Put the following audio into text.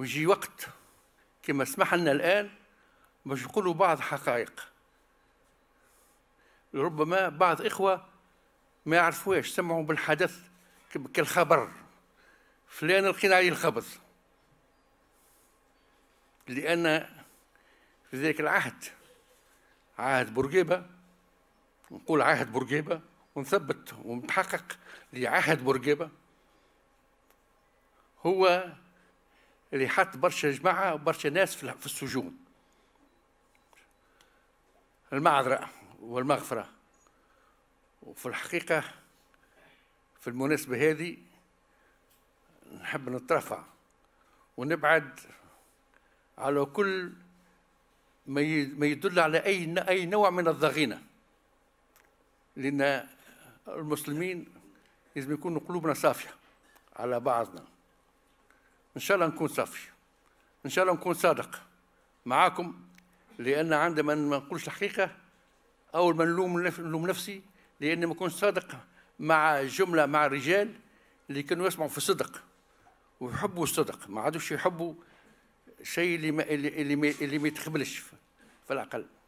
ويجي وقت كما سمح لنا الآن باش نقولوا بعض حقائق ربما بعض إخوة ما يعرفوهاش سمعوا بالحدث كالخبر فلان لقينا عليه الخبز لأن في ذلك العهد عهد بورقيبة نقول عهد بورقيبة ونثبت ونتحقق لعهد بورقيبة هو اللي حط برشا جماعه وبرشا ناس في السجون المعذره والمغفره وفي الحقيقه في المناسبه هذه نحب نترفع ونبعد على كل ما يدل على اي اي نوع من الضغينه لان المسلمين لازم يكونوا قلوبنا صافيه على بعضنا إن شاء الله نكون صافي إن شاء الله نكون صادق معاكم لأن عندما ما نقولش الحقيقة أول ما نلوم نفسي لأني ما نكونش صادق مع جملة مع الرجال اللي كانوا يسمعوا في الصدق ويحبوا الصدق ما عادوش يحبوا شيء اللي ما اللي ما اللي ما يتقبلش في العقل